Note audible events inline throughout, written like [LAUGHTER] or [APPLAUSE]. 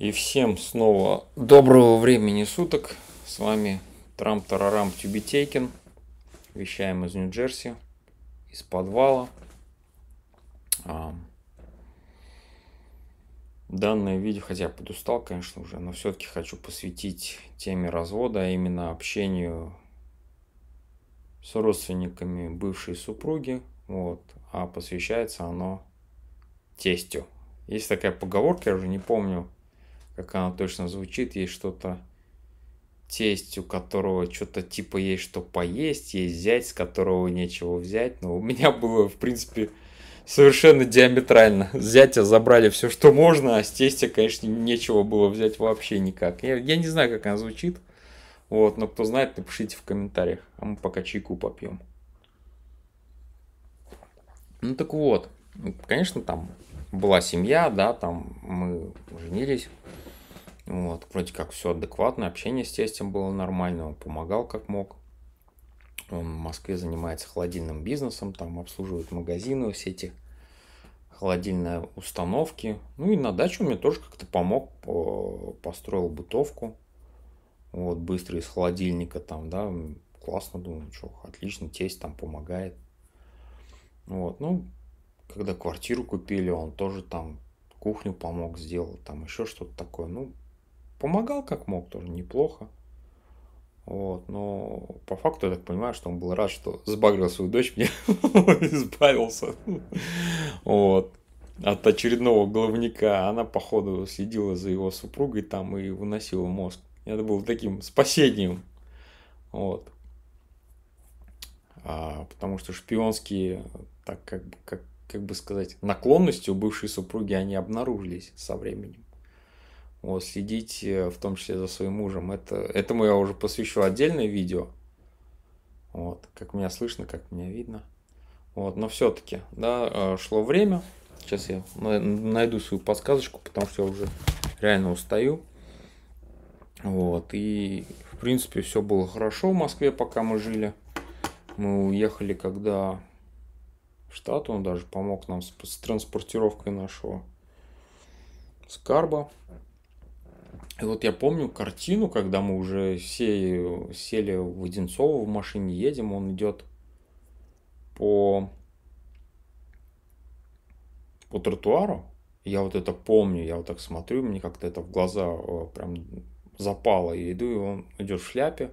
И всем снова доброго времени суток. С вами Трамп тарарам Тюбитейкин. Вещаем из Нью-Джерси, из подвала. А, данное видео, хотя я подустал, конечно уже, но все-таки хочу посвятить теме развода, а именно общению с родственниками бывшей супруги. Вот, а посвящается оно тестю. Есть такая поговорка, я уже не помню, как она точно звучит, есть что-то тесть, у которого что-то типа есть что поесть, есть взять, с которого нечего взять. Но ну, у меня было, в принципе, совершенно диаметрально. С зятя забрали все, что можно, а с тестя, конечно, нечего было взять вообще никак. Я, я не знаю, как она звучит. Вот, но кто знает, напишите в комментариях. А мы пока чайку попьем. Ну так вот, ну, конечно, там была семья, да, там мы женились. Вот, вроде как все адекватно, общение с тестем было нормально, он помогал как мог. Он в Москве занимается холодильным бизнесом, там обслуживает магазины, все эти холодильные установки. Ну и на даче дачу мне тоже как-то помог, построил бытовку. Вот, быстро из холодильника там, да, классно, думаю, что, отлично, тесть там помогает. Вот, ну, когда квартиру купили, он тоже там кухню помог, сделал там еще что-то такое. Ну, Помогал как мог, тоже неплохо. Вот, но по факту я так понимаю, что он был рад, что сбагрил свою дочь, мне [LAUGHS] избавился вот, от очередного главника. Она, походу, следила за его супругой там и выносила мозг. Это было таким спасением. Вот. А, потому что шпионские, так как, как, как бы сказать, наклонности у бывшей супруги, они обнаружились со временем. Вот, следить э, в том числе за своим мужем. Это, этому я уже посвящу отдельное видео. Вот, как меня слышно, как меня видно. Вот, но все-таки, да, э, шло время. Сейчас я найду свою подсказочку, потому что я уже реально устаю. Вот, и в принципе все было хорошо в Москве, пока мы жили. Мы уехали, когда в штат, он даже помог нам с, с транспортировкой нашего скарба. И вот я помню картину, когда мы уже все сели в Одинцово в машине, едем, он идет по, по тротуару. Я вот это помню, я вот так смотрю, мне как-то это в глаза э, прям запало. Я иду, и он идет в шляпе,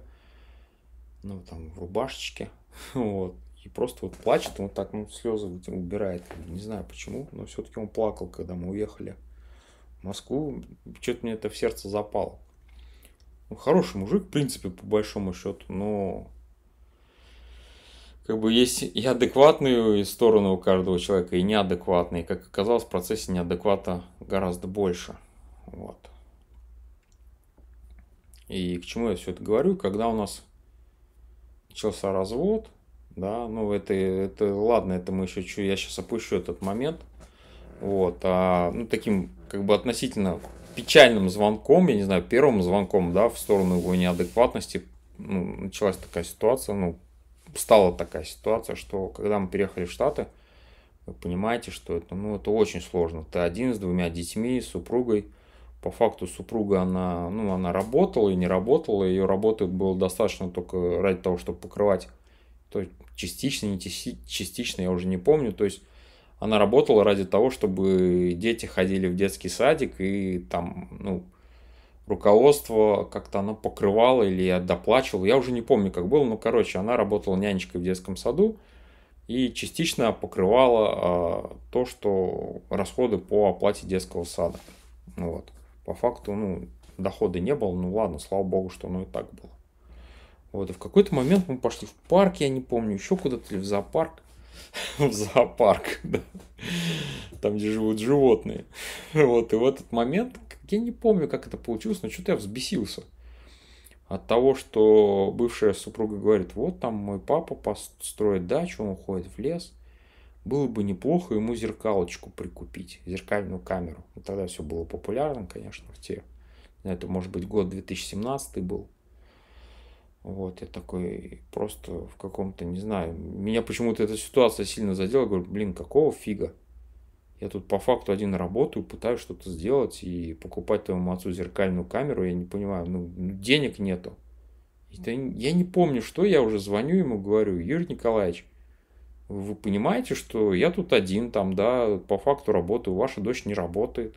ну там в рубашечке, [LAUGHS] вот. И просто вот плачет, вот так, ну, слезы убирает. Не знаю почему, но все-таки он плакал, когда мы уехали. Москву, что-то мне это в сердце запало. Ну, хороший мужик, в принципе, по большому счету, но как бы есть и адекватную сторону у каждого человека, и неадекватные. Как оказалось, в процессе неадеквата гораздо больше. Вот. И к чему я все это говорю? Когда у нас начался развод, да, ну это, это ладно, это мы еще, чуть, я сейчас опущу этот момент, вот, а, ну таким как бы относительно печальным звонком, я не знаю, первым звонком, да, в сторону его неадекватности ну, началась такая ситуация, ну, стала такая ситуация, что когда мы переехали в Штаты, вы понимаете, что это, ну, это очень сложно. Ты один с двумя детьми, с супругой. По факту супруга, она, ну, она работала и не работала. Ее работы было достаточно только ради того, чтобы покрывать то частично, не частично, я уже не помню. То есть она работала ради того, чтобы дети ходили в детский садик и там, ну, руководство как-то оно покрывало или доплачивало. Я уже не помню, как было, но, короче, она работала нянечкой в детском саду и частично покрывала э, то, что расходы по оплате детского сада. Вот. По факту, ну, дохода не было, ну ладно, слава богу, что оно и так было. Вот, и в какой-то момент мы пошли в парк, я не помню, еще куда-то, или в зоопарк. [LAUGHS] в зоопарк, [LAUGHS] да, там, где живут животные. Вот, и в этот момент, я не помню, как это получилось, но что-то я взбесился от того, что бывшая супруга говорит, вот там мой папа построит дачу, он уходит в лес, было бы неплохо ему зеркалочку прикупить, зеркальную камеру. Ну, тогда все было популярным, конечно, в те. Это, может быть, год 2017 был. Вот, я такой просто в каком-то, не знаю, меня почему-то эта ситуация сильно задела, говорю, блин, какого фига? Я тут по факту один работаю, пытаюсь что-то сделать и покупать твоему отцу зеркальную камеру, я не понимаю, ну, денег нету. Это, я не помню, что я уже звоню ему, говорю, Юрий Николаевич, вы понимаете, что я тут один там, да, по факту работаю, ваша дочь не работает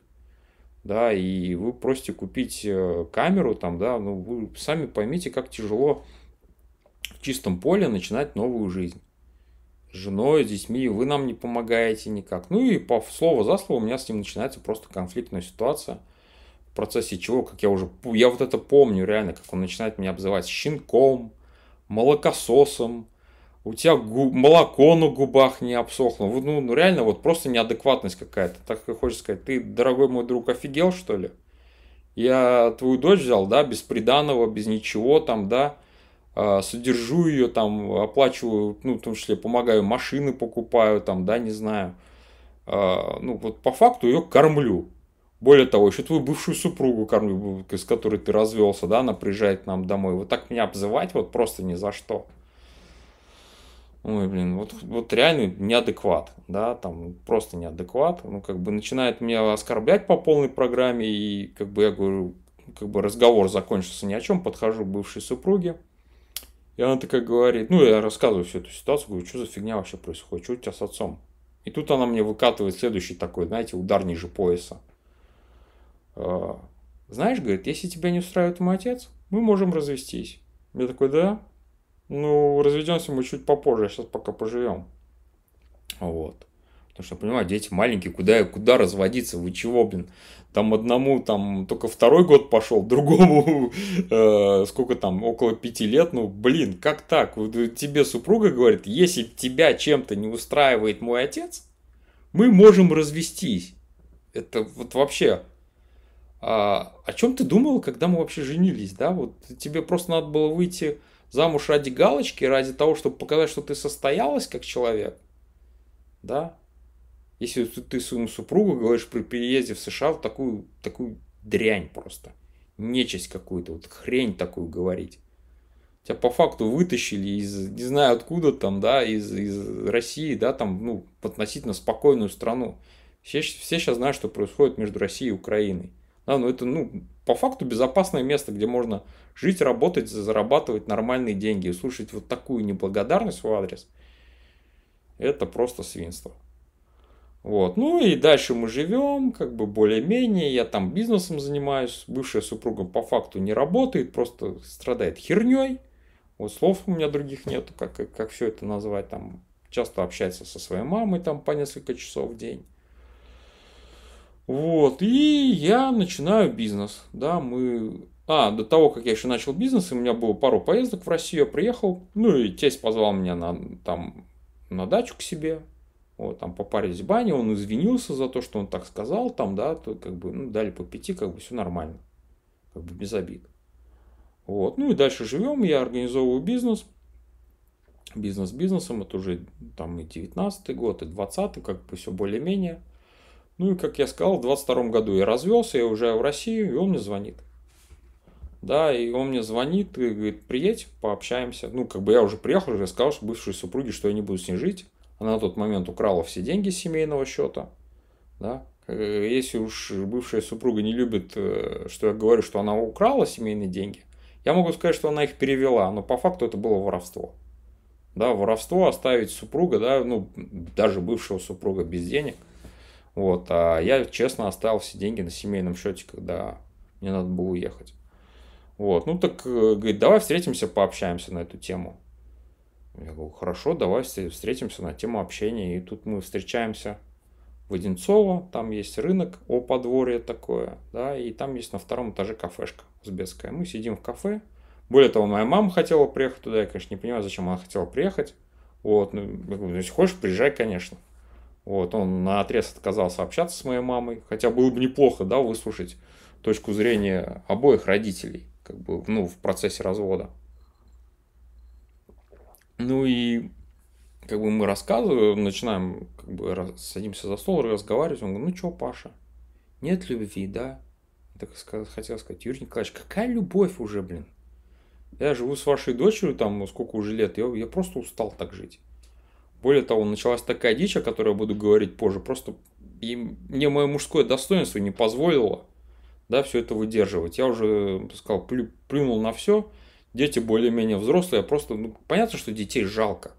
да, и вы просите купить э, камеру там, да, ну вы сами поймите, как тяжело в чистом поле начинать новую жизнь. С женой, с детьми, вы нам не помогаете никак. Ну и по слову за слово у меня с ним начинается просто конфликтная ситуация, в процессе чего, как я уже, я вот это помню реально, как он начинает меня обзывать щенком, молокососом, у тебя губ, молоко на губах не обсохло. Ну, ну реально, вот просто неадекватность какая-то. Так и хочешь сказать, ты, дорогой мой друг, офигел, что ли? Я твою дочь взял, да, без приданого, без ничего там, да, а, содержу ее там, оплачиваю, ну, в том числе помогаю, машины покупаю там, да, не знаю. А, ну, вот по факту ее кормлю. Более того, еще твою бывшую супругу кормлю, с которой ты развелся, да, она приезжает к нам домой. Вот так меня обзывать вот просто ни за что. Ой, блин, вот, вот реально неадекват, да, там просто неадекват. Ну, как бы начинает меня оскорблять по полной программе, и как бы я говорю, как бы разговор закончился ни о чем, подхожу к бывшей супруге, и она такая говорит, ну, я рассказываю всю эту ситуацию, говорю, что за фигня вообще происходит, что у тебя с отцом? И тут она мне выкатывает следующий такой, знаете, удар ниже пояса. «Э, знаешь, говорит, если тебя не устраивает мой отец, мы можем развестись. Я такой, да, ну, разведемся мы чуть попозже, сейчас пока поживем. Вот. Потому что, понимаю, дети маленькие, куда, куда разводиться, вы чего, блин? Там одному, там только второй год пошел, [LAUGHS] другому э, сколько там, около пяти лет, ну, блин, как так? Э, тебе супруга говорит, если тебя чем-то не устраивает мой отец, мы можем развестись. Это вот вообще... А, о чем ты думал, когда мы вообще женились, да? Вот тебе просто надо было выйти замуж ради галочки, ради того, чтобы показать, что ты состоялась как человек, да, если ты, ты своему супругу говоришь при переезде в США вот такую, такую дрянь просто, нечисть какую-то, вот хрень такую говорить. Тебя по факту вытащили из, не знаю откуда там, да, из, из России, да, там, ну, относительно спокойную страну. Все, все сейчас знают, что происходит между Россией и Украиной. Да, но это, ну, по факту безопасное место, где можно жить, работать, зарабатывать нормальные деньги. И слушать вот такую неблагодарность в адрес, это просто свинство. Вот. Ну и дальше мы живем, как бы более-менее, я там бизнесом занимаюсь, бывшая супруга по факту не работает, просто страдает херней. Вот слов у меня других нету, как, как, как все это назвать, там часто общается со своей мамой там по несколько часов в день. Вот, и я начинаю бизнес, да, мы... А, до того, как я еще начал бизнес, у меня было пару поездок в Россию, я приехал, ну и тесть позвал меня на, там, на дачу к себе, вот, там попарились в бане, он извинился за то, что он так сказал, там, да, то, как бы, ну, дали по пяти, как бы все нормально, как бы без обид. Вот, ну и дальше живем, я организовываю бизнес, бизнес бизнесом, это уже там и 19 год, и 20 как бы все более-менее, ну и, как я сказал, в 22 году я развелся, я уезжаю в Россию, и он мне звонит. Да, и он мне звонит и говорит, приедь, пообщаемся. Ну, как бы я уже приехал, уже сказал что бывшей супруге, что я не буду с ней жить. Она на тот момент украла все деньги с семейного счета. Да, э, если уж бывшая супруга не любит, э, что я говорю, что она украла семейные деньги, я могу сказать, что она их перевела, но по факту это было воровство. Да, воровство оставить супруга, да, ну, даже бывшего супруга без денег – вот, а я, честно, оставил все деньги на семейном счете, когда мне надо было уехать. Вот, ну так, э, говорит, давай встретимся, пообщаемся на эту тему. Я говорю, хорошо, давай встретимся на тему общения. И тут мы встречаемся в Одинцово, там есть рынок, о подворье такое, да, и там есть на втором этаже кафешка узбекская. Мы сидим в кафе, более того, моя мама хотела приехать туда, я, конечно, не понимаю, зачем она хотела приехать. Вот, ну, ну если хочешь, приезжай, конечно. Вот, он на отрез отказался общаться с моей мамой, хотя было бы неплохо, да, выслушать точку зрения обоих родителей, как бы, ну, в процессе развода. Ну и как бы мы рассказываем, начинаем, как бы садимся за стол, разговаривать. Он говорит, ну что, Паша, нет любви, да? Я так хотел сказать, Юрий Николаевич, какая любовь уже, блин? Я живу с вашей дочерью, там, сколько уже лет, я, я просто устал так жить. Более того, началась такая дичь, о которой я буду говорить позже, просто и мне мое мужское достоинство не позволило да, все это выдерживать. Я уже, сказал, плю, плюнул на все, дети более-менее взрослые, просто, ну, понятно, что детей жалко,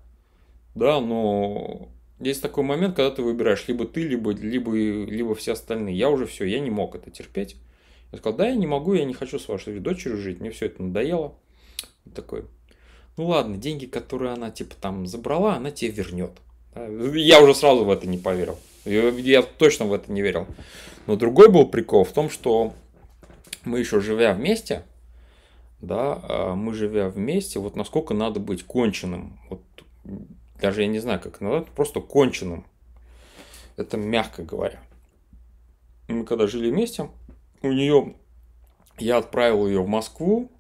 да, но есть такой момент, когда ты выбираешь либо ты, либо, либо, либо все остальные. Я уже все, я не мог это терпеть. Я сказал, да, я не могу, я не хочу с вашей дочерью жить, мне все это надоело. такой, ну ладно, деньги, которые она типа там забрала, она тебе вернет. Я уже сразу в это не поверил. Я точно в это не верил. Но другой был прикол в том, что мы еще живя вместе, да, а, мы живя вместе, вот насколько надо быть конченным. Вот даже я не знаю, как надо, просто конченным. Это мягко говоря. Мы когда жили вместе, у нее я отправил ее в Москву,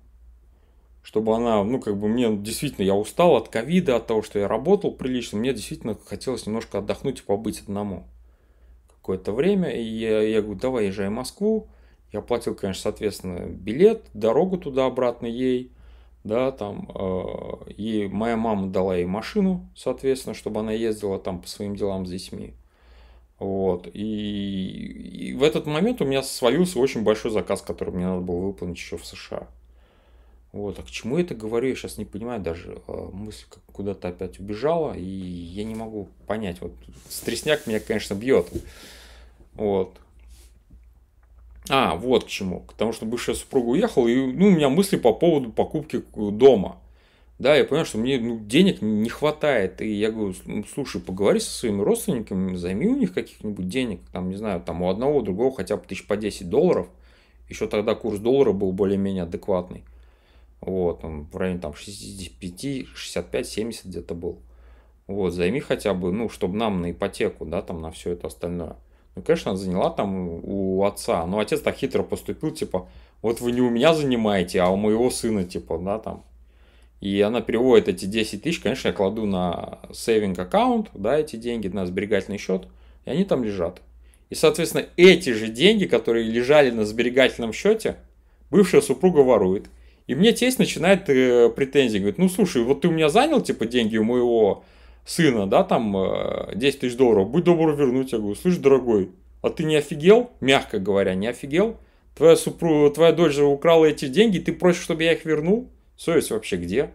чтобы она, ну, как бы мне действительно, я устал от ковида, от того, что я работал прилично, мне действительно хотелось немножко отдохнуть и побыть одному какое-то время. И я, я говорю, давай езжай в Москву. Я платил, конечно, соответственно, билет, дорогу туда-обратно ей, да, там, э, и моя мама дала ей машину, соответственно, чтобы она ездила там по своим делам с детьми. Вот, и, и в этот момент у меня свалился очень большой заказ, который мне надо было выполнить еще в США. Вот, а к чему я это говорю, я сейчас не понимаю даже. А, мысль куда-то опять убежала, и я не могу понять. Вот стресняк меня, конечно, бьет. Вот. А, вот к чему. Потому что бывшая супруга уехала, и ну, у меня мысли по поводу покупки э, дома. Да, я понимаю, что мне ну, денег не хватает. И я говорю, ну, слушай, поговори со своими родственниками, займи у них каких-нибудь денег. Там, не знаю, там у одного, у другого хотя бы тысяч по 10 долларов. Еще тогда курс доллара был более-менее адекватный. Вот, он в районе там 65, 65, 70 где-то был. Вот, займи хотя бы, ну, чтобы нам на ипотеку, да, там на все это остальное. Ну, конечно, она заняла там у отца. Но ну, отец так хитро поступил, типа, вот вы не у меня занимаете, а у моего сына, типа, да, там. И она переводит эти 10 тысяч, конечно, я кладу на сейвинг аккаунт, да, эти деньги, на сберегательный счет, и они там лежат. И, соответственно, эти же деньги, которые лежали на сберегательном счете, бывшая супруга ворует – и мне тесть начинает э, претензии, говорит, ну слушай, вот ты у меня занял, типа, деньги у моего сына, да, там, э, 10 тысяч долларов, будь добр вернуть. Я говорю, слышь, дорогой, а ты не офигел? Мягко говоря, не офигел? Твоя супруга, твоя дочь же украла эти деньги, ты просишь, чтобы я их вернул? Совесть вообще где?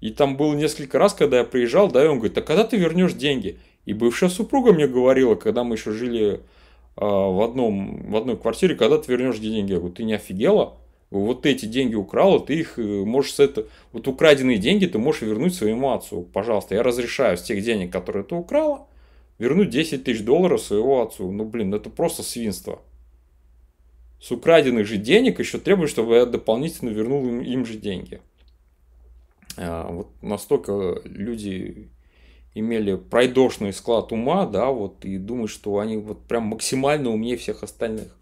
И там было несколько раз, когда я приезжал, да, и он говорит, а когда ты вернешь деньги? И бывшая супруга мне говорила, когда мы еще жили э, в, одном, в одной квартире, когда ты вернешь деньги? Я говорю, ты не офигела? вот эти деньги украл, ты их э, можешь с это... Вот украденные деньги ты можешь вернуть своему отцу. Пожалуйста, я разрешаю с тех денег, которые ты украла, вернуть 10 тысяч долларов своего отцу. Ну, блин, это просто свинство. С украденных же денег еще требуют, чтобы я дополнительно вернул им, им же деньги. А, вот настолько люди имели пройдошный склад ума, да, вот, и думают, что они вот прям максимально умнее всех остальных.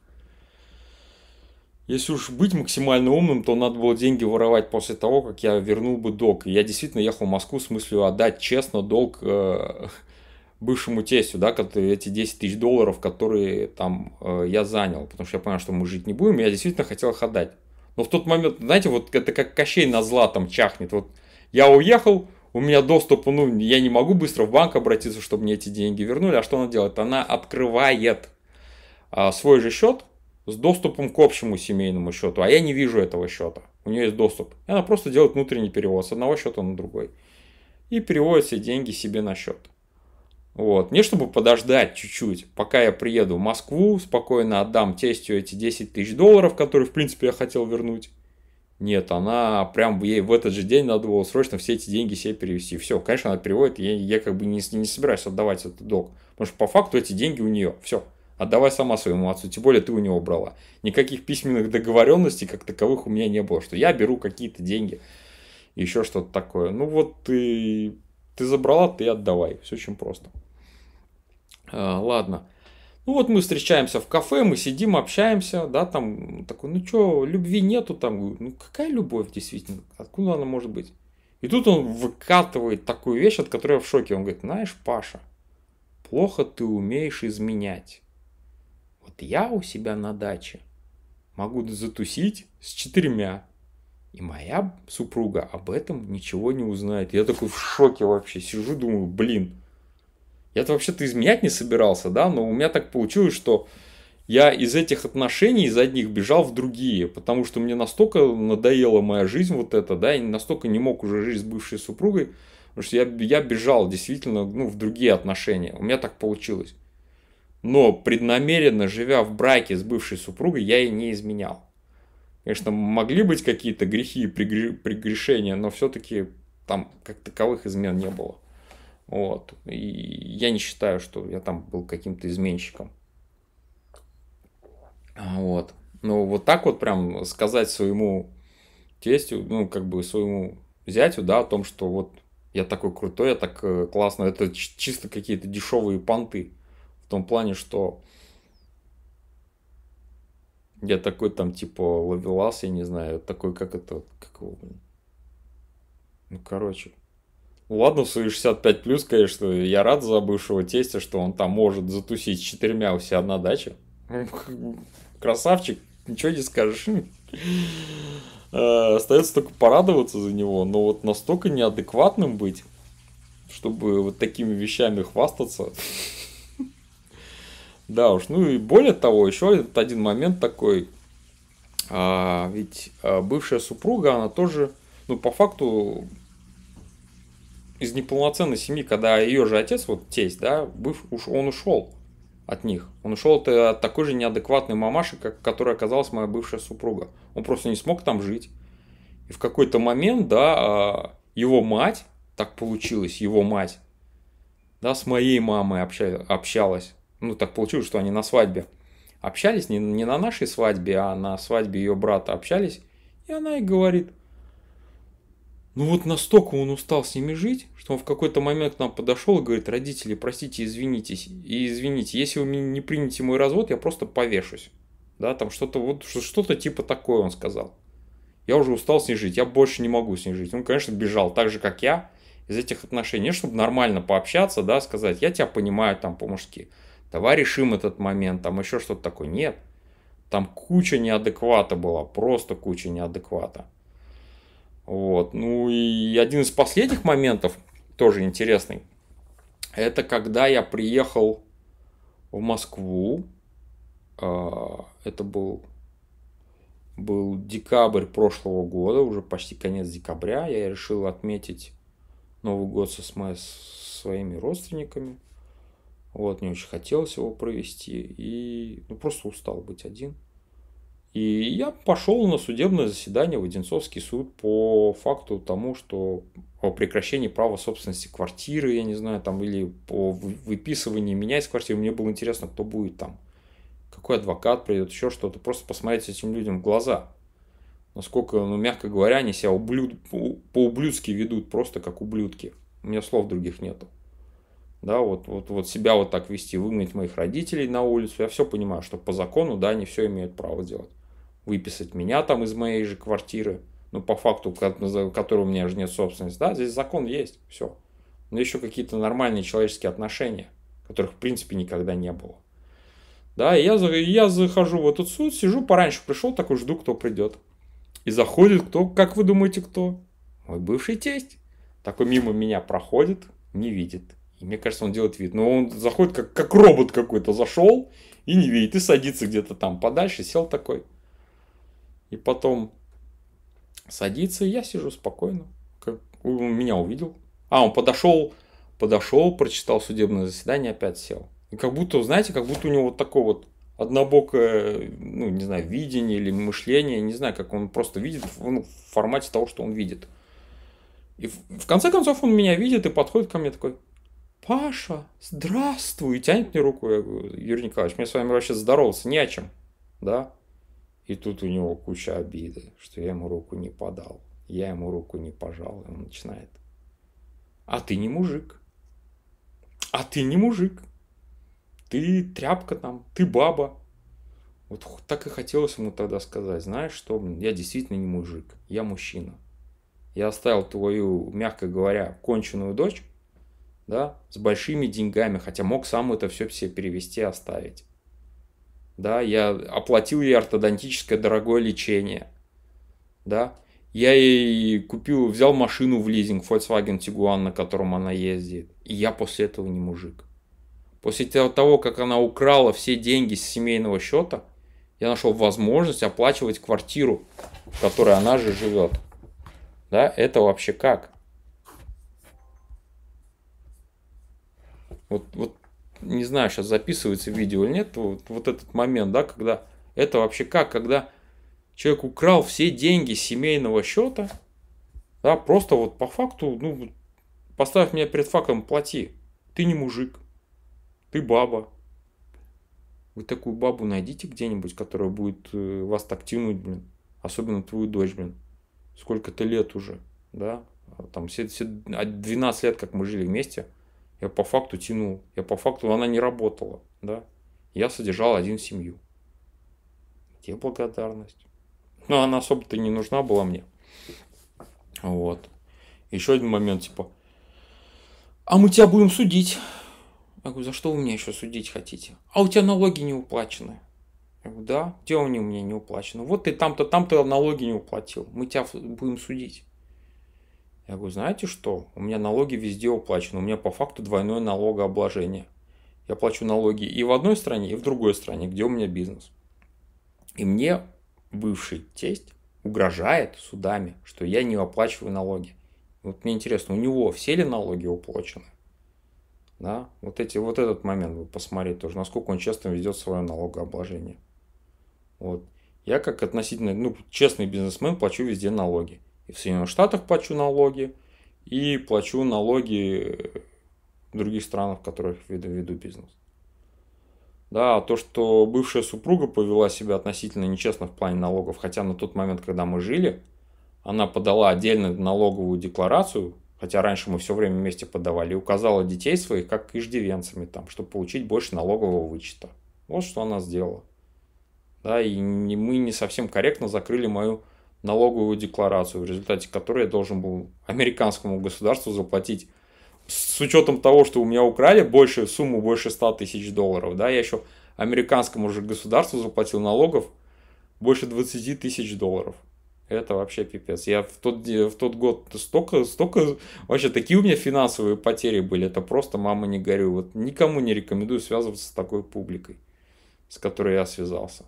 Если уж быть максимально умным, то надо было деньги воровать после того, как я вернул бы долг. И я действительно ехал в Москву с мыслью отдать честно долг э, [LAUGHS] бывшему тестю, да, которые, эти 10 тысяч долларов, которые там э, я занял. Потому что я понял, что мы жить не будем, и я действительно хотел их отдать. Но в тот момент, знаете, вот это как Кощей на зла там чахнет. Вот я уехал, у меня доступ, ну, я не могу быстро в банк обратиться, чтобы мне эти деньги вернули. А что она делает? Она открывает э, свой же счет, с доступом к общему семейному счету, а я не вижу этого счета. У нее есть доступ. И она просто делает внутренний перевод с одного счета на другой. И переводит все деньги себе на счет. Вот. мне чтобы подождать чуть-чуть, пока я приеду в Москву, спокойно отдам тестью эти 10 тысяч долларов, которые, в принципе, я хотел вернуть. Нет, она прям ей в этот же день надо было срочно все эти деньги себе перевести. Все, конечно, она переводит, я, я как бы не, не собираюсь отдавать этот долг. Потому что по факту эти деньги у нее. Все. Отдавай сама своему отцу, тем более ты у него брала. Никаких письменных договоренностей как таковых у меня не было, что я беру какие-то деньги, еще что-то такое. Ну вот ты, ты забрала, ты отдавай. Все очень просто. А, ладно. Ну вот мы встречаемся в кафе, мы сидим, общаемся, да, там такой, ну что, любви нету там, ну какая любовь действительно, откуда она может быть? И тут он выкатывает такую вещь, от которой я в шоке. Он говорит, знаешь, Паша, плохо ты умеешь изменять. Вот я у себя на даче могу затусить с четырьмя. И моя супруга об этом ничего не узнает. Я такой в шоке вообще сижу, думаю, блин, я-то вообще-то изменять не собирался, да, но у меня так получилось, что я из этих отношений, из одних бежал в другие, потому что мне настолько надоела моя жизнь вот эта, да, и настолько не мог уже жить с бывшей супругой, потому что я, я бежал действительно ну, в другие отношения. У меня так получилось но преднамеренно, живя в браке с бывшей супругой, я ей не изменял. Конечно, могли быть какие-то грехи и прегрешения, но все-таки там как таковых измен не было. Вот. И я не считаю, что я там был каким-то изменщиком. Вот. Ну, вот так вот прям сказать своему тестю, ну, как бы своему зятю, да, о том, что вот я такой крутой, я так э, классно, это чисто какие-то дешевые понты. В том плане, что я такой там, типа, ловелас, я не знаю, такой, как это, как его, блин. Ну, короче. Ну, ладно, в свои 65 плюс, конечно, я рад за бывшего тестя, что он там может затусить с четырьмя у себя на даче. [LAUGHS] Красавчик, ничего не скажешь. [LAUGHS] Э, остается только порадоваться за него, но вот настолько неадекватным быть, чтобы вот такими вещами хвастаться. [LAUGHS] Да уж, ну и более того, еще один момент такой, а, ведь а, бывшая супруга, она тоже, ну, по факту, из неполноценной семьи, когда ее же отец, вот тесть, да, быв, уж он ушел от них. Он ушел от, э, от такой же неадекватной мамаши, как, которая оказалась моя бывшая супруга. Он просто не смог там жить. И в какой-то момент, да, а, его мать, так получилось, его мать, да, с моей мамой обща, общалась ну так получилось, что они на свадьбе общались, не, не на нашей свадьбе, а на свадьбе ее брата общались, и она и говорит, ну вот настолько он устал с ними жить, что он в какой-то момент к нам подошел и говорит, родители, простите, извинитесь, и извините, если вы мне не примете мой развод, я просто повешусь. Да, там что-то вот, что-то типа такое он сказал. Я уже устал с ней жить, я больше не могу с ней жить. Он, конечно, бежал, так же, как я, из этих отношений, чтобы нормально пообщаться, да, сказать, я тебя понимаю там по-мужски давай решим этот момент, там еще что-то такое. Нет, там куча неадеквата была, просто куча неадеквата. Вот. Ну и один из последних моментов, тоже интересный, это когда я приехал в Москву, а, это был, был декабрь прошлого года, уже почти конец декабря, я решил отметить Новый год со, со своими родственниками – вот, не очень хотелось его провести. И ну, просто устал быть один. И я пошел на судебное заседание в Одинцовский суд по факту тому, что о прекращении права собственности квартиры, я не знаю, там, или по выписыванию меня из квартиры. Мне было интересно, кто будет там. Какой адвокат придет, еще что-то. Просто посмотреть этим людям в глаза. Насколько, ну, мягко говоря, они себя ублюд... по-ублюдски ведут, просто как ублюдки. У меня слов других нету да, вот, вот, вот себя вот так вести, выгнать моих родителей на улицу, я все понимаю, что по закону, да, они все имеют право делать. Выписать меня там из моей же квартиры, ну, по факту, которой у меня же нет собственности, да, здесь закон есть, все. Но еще какие-то нормальные человеческие отношения, которых, в принципе, никогда не было. Да, и я, я захожу в этот суд, сижу пораньше, пришел, такой жду, кто придет. И заходит кто, как вы думаете, кто? Мой бывший тесть. Такой мимо меня проходит, не видит и мне кажется, он делает вид. Но ну, он заходит, как, как робот какой-то зашел и не видит. И садится где-то там подальше, сел такой. И потом садится, и я сижу спокойно. Как, он меня увидел. А, он подошел, подошел, прочитал судебное заседание, опять сел. И как будто, знаете, как будто у него вот такое вот однобокое, ну, не знаю, видение или мышление, не знаю, как он просто видит ну, в формате того, что он видит. И в, в конце концов он меня видит и подходит ко мне такой, Паша, здравствуй, и тянет мне руку. Я говорю, Юрий Николаевич, мне с вами вообще здороваться не о чем, да? И тут у него куча обиды, что я ему руку не подал, я ему руку не пожал, и он начинает. А ты не мужик. А ты не мужик. Ты тряпка там, ты баба. Вот так и хотелось ему тогда сказать, знаешь что, я действительно не мужик, я мужчина. Я оставил твою, мягко говоря, конченую дочь да, с большими деньгами, хотя мог сам это все все перевести, оставить. Да, я оплатил ей ортодонтическое дорогое лечение. Да, я ей купил, взял машину в лизинг, Volkswagen Tiguan, на котором она ездит. И я после этого не мужик. После того, как она украла все деньги с семейного счета, я нашел возможность оплачивать квартиру, в которой она же живет. Да, это вообще как? Вот, вот не знаю, сейчас записывается видео или нет, вот, вот этот момент, да, когда это вообще как, когда человек украл все деньги семейного счета, да, просто вот по факту, ну, поставь меня перед фактом, плати. Ты не мужик, ты баба. Вы такую бабу найдите где-нибудь, которая будет э, вас так тянуть, блин. Особенно твою дочь, блин. Сколько-то лет уже, да? Там все, все 12 а, лет, как мы жили вместе – я по факту тянул, я по факту, она не работала, да. Я содержал один семью. Где благодарность? Ну она особо-то не нужна была мне. Вот. Еще один момент, типа, а мы тебя будем судить. Я говорю, за что вы меня еще судить хотите? А у тебя налоги не уплачены. Я говорю, да, где они у меня не уплачены? Вот ты там-то, там-то налоги не уплатил. Мы тебя будем судить. Я говорю, знаете что, у меня налоги везде уплачены, у меня по факту двойное налогообложение. Я плачу налоги и в одной стране, и в другой стране, где у меня бизнес. И мне бывший тесть угрожает судами, что я не оплачиваю налоги. Вот мне интересно, у него все ли налоги уплачены? Да? Вот, эти, вот этот момент вы посмотреть тоже, насколько он честно ведет свое налогообложение. Вот. Я как относительно ну, честный бизнесмен плачу везде налоги и в Соединенных Штатах плачу налоги, и плачу налоги в э, других странах, в которых веду, веду бизнес. Да, а то, что бывшая супруга повела себя относительно нечестно в плане налогов, хотя на тот момент, когда мы жили, она подала отдельно налоговую декларацию, хотя раньше мы все время вместе подавали, и указала детей своих как иждивенцами, там, чтобы получить больше налогового вычета. Вот что она сделала. Да, и мы не совсем корректно закрыли мою налоговую декларацию, в результате которой я должен был американскому государству заплатить с учетом того, что у меня украли большую сумму, больше 100 тысяч долларов, да, я еще американскому же государству заплатил налогов больше 20 тысяч долларов. Это вообще пипец. Я в тот, в тот год столько, столько, вообще такие у меня финансовые потери были. Это просто мама не горю. Вот никому не рекомендую связываться с такой публикой, с которой я связался.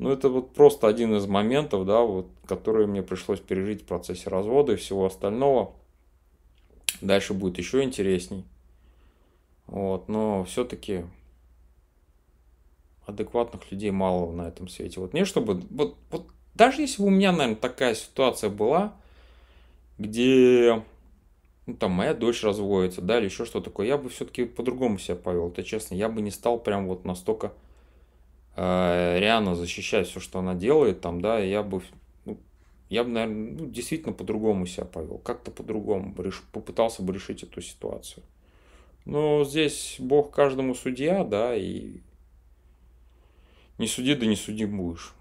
Ну, это вот просто один из моментов, да, вот, которые мне пришлось пережить в процессе развода и всего остального. Дальше будет еще интересней. Вот, но все-таки адекватных людей мало на этом свете. Вот не чтобы... Вот, вот даже если бы у меня, наверное, такая ситуация была, где ну, там моя дочь разводится, да, или еще что такое, я бы все-таки по-другому себя повел. Это честно, я бы не стал прям вот настолько Э, реально защищать все, что она делает, там, да, я бы, ну, я бы, наверное, ну, действительно по-другому себя повел, как-то по-другому реш... попытался бы решить эту ситуацию. Но здесь Бог каждому судья, да, и не суди, да не суди будешь.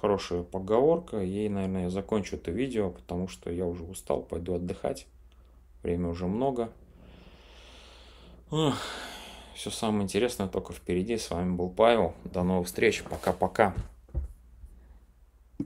Хорошая поговорка, ей, наверное, я закончу это видео, потому что я уже устал, пойду отдыхать, время уже много. Ох. Все самое интересное только впереди. С вами был Павел. До новых встреч. Пока-пока.